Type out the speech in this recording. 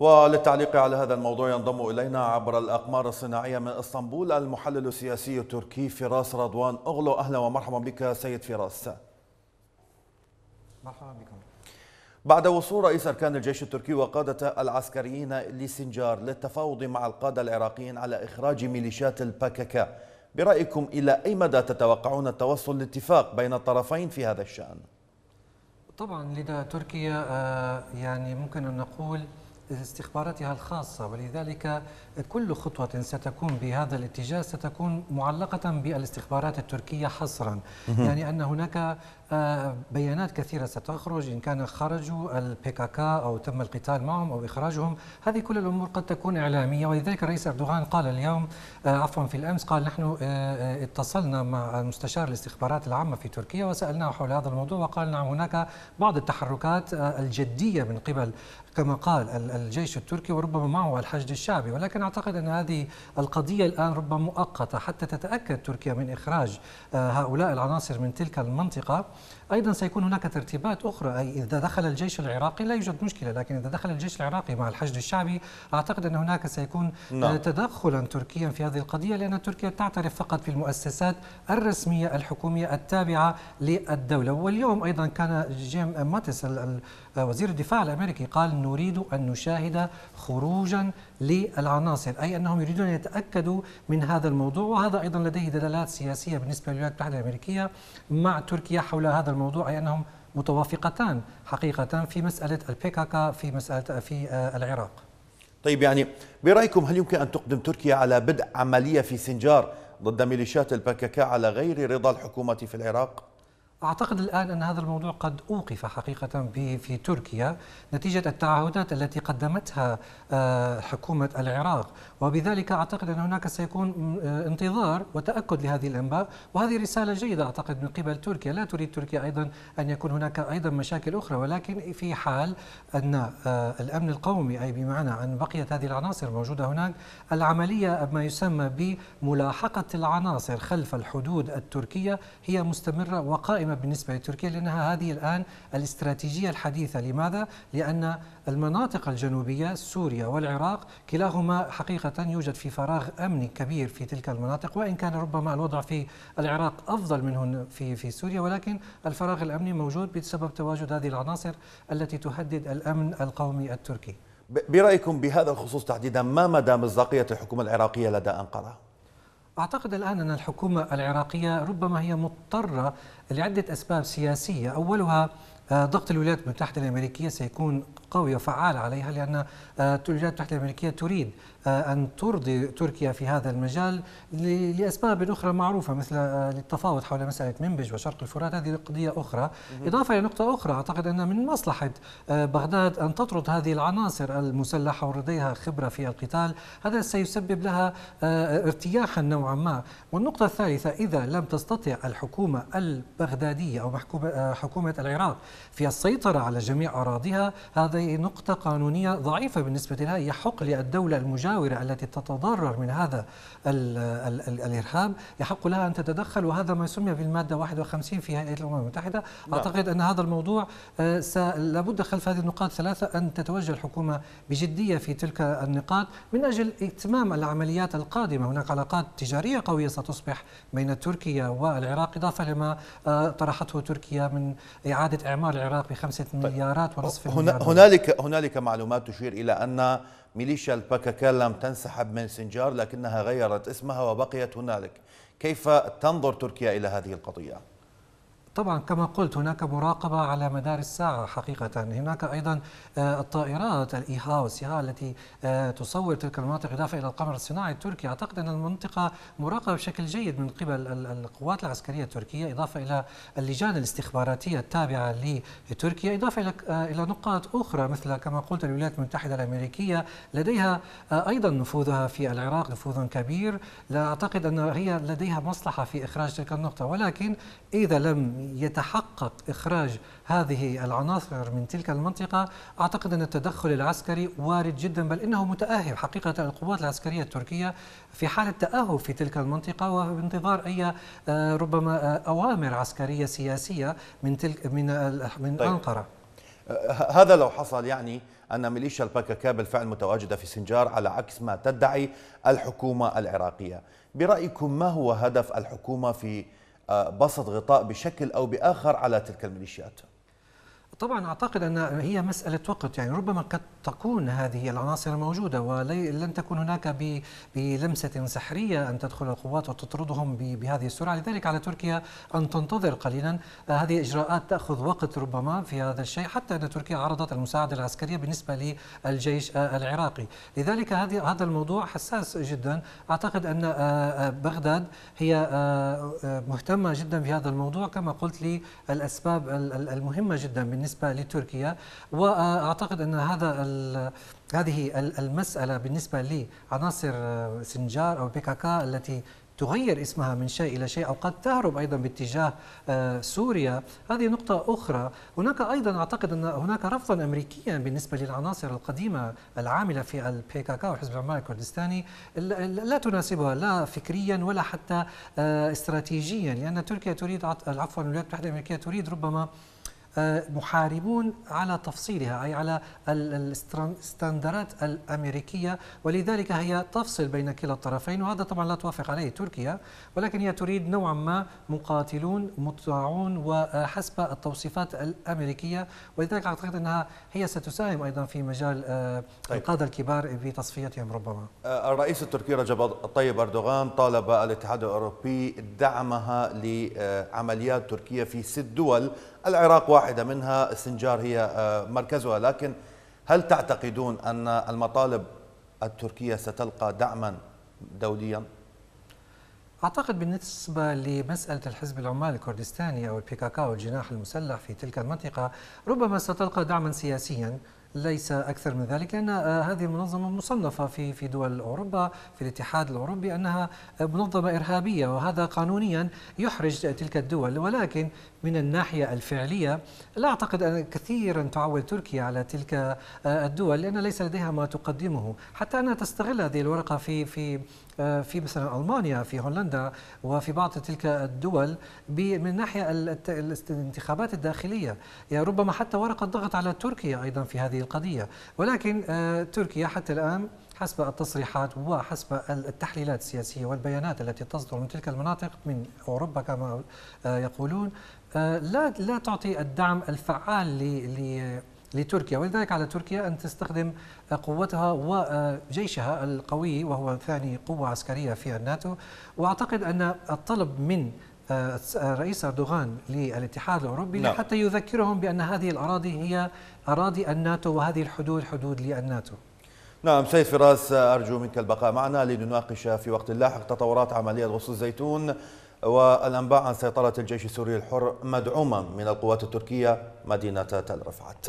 وللتعليق على هذا الموضوع ينضم إلينا عبر الأقمار الصناعية من إسطنبول المحلل السياسي التركي فراس رضوان أغلو أهلا ومرحبا بك سيد فراس مرحبا بكم بعد وصول رئيس أركان الجيش التركي وقادة العسكريين لسنجار للتفاوض مع القادة العراقيين على إخراج ميليشيات الباككا برأيكم إلى أي مدى تتوقعون التوصل لاتفاق بين الطرفين في هذا الشأن؟ طبعا لدى تركيا آه، يعني ممكن أن نقول استخباراتها الخاصة ولذلك كل خطوة ستكون بهذا الاتجاه ستكون معلقة بالاستخبارات التركية حصرا يعني أن هناك آه، بيانات كثيرة ستخرج إن كان خرجوا البيكاكا أو تم القتال معهم أو إخراجهم هذه كل الأمور قد تكون إعلامية ولذلك الرئيس أردوغان قال اليوم آه، عفوا في الأمس قال نحن آه، اتصلنا مع مستشار الاستخبارات العامة في تركيا وسألناه حول هذا الموضوع وقال نعم هناك بعض التحركات الجدية من قبل كما قال الجيش التركي وربما معه الحشد الشعبي ولكن أعتقد أن هذه القضية الآن ربما مؤقتة حتى تتأكد تركيا من إخراج آه، هؤلاء العناصر من تلك المنطقة أيضا سيكون هناك ترتيبات أخرى أي إذا دخل الجيش العراقي لا يوجد مشكلة لكن إذا دخل الجيش العراقي مع الحشد الشعبي أعتقد أن هناك سيكون آه، نعم. تدخلا تركيا في هذه القضية لأن تركيا تعترف فقط في المؤسسات الرسمية الحكومية التابعة للدولة واليوم أيضا كان جيم ماتس وزير الدفاع الأمريكي قال نريد أن نشاهد خروجا للعناصر أي أنهم يريدون أن يتأكدوا من هذا الموضوع وهذا أيضا لديه دلالات سياسية بالنسبة للولايات المتحدة الأمريكية مع تركيا حول هذا الموضوع أي أنهم متوافقتان حقيقة في مسألة البيكاكا في مسألة في آه، العراق طيب يعني برأيكم هل يمكن أن تقدم تركيا على بدء عملية في سنجار ضد ميليشيات البككاء على غير رضا الحكومة في العراق؟ أعتقد الآن أن هذا الموضوع قد أوقف حقيقة في تركيا نتيجة التعهدات التي قدمتها آه، حكومة العراق وبذلك أعتقد أن هناك سيكون آه، انتظار وتأكد لهذه الأنباء وهذه رسالة جيدة أعتقد من قبل تركيا لا تريد تركيا أيضا أن يكون هناك أيضا مشاكل أخرى ولكن في حال أن آه، الأمن القومي أي بمعنى أن بقيت هذه العناصر موجودة هناك العملية ما يسمى بملاحقة العناصر خلف الحدود التركية هي مستمرة وقائمة مهمة بالنسبة لتركيا لأنها هذه الآن الاستراتيجية الحديثة لماذا؟ لأن المناطق الجنوبية سوريا والعراق كلاهما حقيقة يوجد في فراغ أمني كبير في تلك المناطق وإن كان ربما الوضع في العراق أفضل منه في في سوريا ولكن الفراغ الأمني موجود بسبب تواجد هذه العناصر التي تهدد الأمن القومي التركي برأيكم بهذا الخصوص تحديدا ما مدى مصداقية الحكومة العراقية لدى أنقرة؟ أعتقد الآن أن الحكومة العراقية ربما هي مضطرة لعدة أسباب سياسية أولها آه، ضغط الولايات المتحدة الأمريكية سيكون قوي وفعال عليها لأن آه، الولايات المتحدة الأمريكية تريد آه، أن ترضي تركيا في هذا المجال لأسباب أخرى معروفة مثل التفاوض حول مسألة منبج وشرق الفرات هذه قضية أخرى إضافة إلى نقطة أخرى أعتقد أن من مصلحة بغداد أن تطرد هذه العناصر المسلحة ولديها خبرة في القتال هذا سيسبب لها ارتياحا نوعا ما والنقطة الثالثة إذا لم تستطع الحكومة البغدادية أو حكومة العراق في السيطرة على جميع أراضيها هذه نقطة قانونية ضعيفة بالنسبة لها يحق للدولة المجاورة التي تتضرر من هذا الـ الـ الـ الإرهاب يحق لها أن تتدخل وهذا ما سمي بالمادة 51 في هيئة الأمم المتحدة لا. نعم. أعتقد أن هذا الموضوع آه، لابد خلف هذه النقاط ثلاثة أن تتوجه الحكومة بجدية في تلك النقاط من أجل إتمام العمليات القادمة هناك علاقات تجارية قوية ستصبح بين تركيا والعراق إضافة لما آه، طرحته تركيا من إعادة إعمار العراقي خمسة طيب، مليارات ونصف مليار هنالك هنالك معلومات تشير إلى أن ميليشيا الباكاكا لم تنسحب من سنجار لكنها غيرت اسمها وبقيت هنالك كيف تنظر تركيا إلى هذه القضية؟ طبعا كما قلت هناك مراقبة على مدار الساعة حقيقة هناك أيضا آه، الطائرات الإي هاوس التي آه، تصور تلك المناطق إضافة إلى القمر الصناعي التركي أعتقد أن المنطقة مراقبة بشكل جيد من قبل القوات العسكرية التركية إضافة إلى اللجان الاستخباراتية التابعة لتركيا إضافة إلى آه، إلى نقاط أخرى مثل كما قلت الولايات المتحدة الأمريكية لديها أيضا نفوذها في العراق نفوذ كبير لا أعتقد أن هي لديها مصلحة في إخراج تلك النقطة ولكن إذا لم يتحقق إخراج هذه العناصر من تلك المنطقة أعتقد أن التدخل العسكري وارد جدا بل إنه متأهب حقيقة القوات العسكرية التركية في حالة تأهب في تلك المنطقة وبانتظار أي آه، ربما آه، أوامر عسكرية سياسية من تلك من من طيب. أنقرة آه، هذا لو حصل يعني أن ميليشيا الباكاكا بالفعل متواجدة في سنجار على عكس ما تدعي الحكومة العراقية برأيكم ما هو هدف الحكومة في بسط غطاء بشكل أو بآخر على تلك الميليشيات طبعا اعتقد ان هي مساله وقت يعني ربما قد تكون هذه العناصر موجوده ولن تكون هناك بلمسه سحريه ان تدخل القوات وتطردهم بهذه السرعه لذلك على تركيا ان تنتظر قليلا هذه اجراءات تاخذ وقت ربما في هذا الشيء حتى ان تركيا عرضت المساعده العسكريه بالنسبه للجيش العراقي لذلك هذه هذا الموضوع حساس جدا اعتقد ان آه، آه، بغداد هي آه، مهتمه جدا في هذا الموضوع كما قلت لي الاسباب المهمه جدا بالنسبه بالنسبة لتركيا وأعتقد أن هذا هذه المسألة بالنسبة لعناصر آه، سنجار أو بيكاكا التي تغير اسمها من شيء إلى شيء أو قد تهرب أيضا باتجاه آه، سوريا هذه نقطة أخرى هناك أيضا أعتقد أن هناك رفضا أمريكيا بالنسبة للعناصر القديمة العاملة في البي كا كا وحزب العمال الكردستاني لا تناسبها لا فكريا ولا حتى آه، استراتيجيا لأن تركيا تريد عفوا الولايات المتحدة الأمريكية تريد ربما آه، محاربون على تفصيلها أي على الستاندرات الأمريكية ولذلك هي تفصل بين كلا الطرفين وهذا طبعا لا توافق عليه تركيا ولكن هي تريد نوعا ما مقاتلون مطاعون وحسب التوصيفات الأمريكية ولذلك أعتقد أنها هي ستساهم أيضا في مجال آه، طيب. القادة الكبار في تصفيتهم ربما آه، الرئيس التركي رجب الطيب أردوغان طالب الاتحاد الأوروبي دعمها لعمليات تركيا في ست دول العراق واحدة منها السنجار هي آه، مركزها لكن هل تعتقدون أن المطالب التركية ستلقى دعما دوليا؟ أعتقد بالنسبة لمسألة الحزب العمال الكردستاني أو البيكاكا والجناح المسلح في تلك المنطقة ربما ستلقى دعما سياسيا ليس أكثر من ذلك لأن آه، هذه المنظمة مصنفة في في دول أوروبا في الاتحاد الأوروبي أنها آه، منظمة إرهابية وهذا قانونيا يحرج تلك الدول ولكن من الناحية الفعلية لا أعتقد أن كثيرا تعول تركيا على تلك آه، الدول لأن ليس لديها ما تقدمه حتى أنها تستغل هذه الورقة في في في مثلا المانيا في هولندا وفي بعض تلك الدول من ناحيه الانتخابات الداخليه يعني ربما حتى ورقه ضغط على تركيا ايضا في هذه هذه القضية ولكن آه، تركيا حتى الآن حسب التصريحات وحسب التحليلات السياسية والبيانات التي تصدر من تلك المناطق من أوروبا كما آه، يقولون آه، لا لا تعطي الدعم الفعال لتركيا ولذلك على تركيا أن تستخدم قوتها وجيشها القوي وهو ثاني قوة عسكرية في الناتو وأعتقد أن الطلب من الرئيس آه، أردوغان للاتحاد الأوروبي نعم. حتى يذكرهم بأن هذه الأراضي هي أراضي الناتو وهذه الحدود حدود للناتو نعم سيد فراس أرجو منك البقاء معنا لنناقش في وقت لاحق تطورات عملية غصن الزيتون والأنباء عن سيطرة الجيش السوري الحر مدعوما من القوات التركية مدينة تل رفعت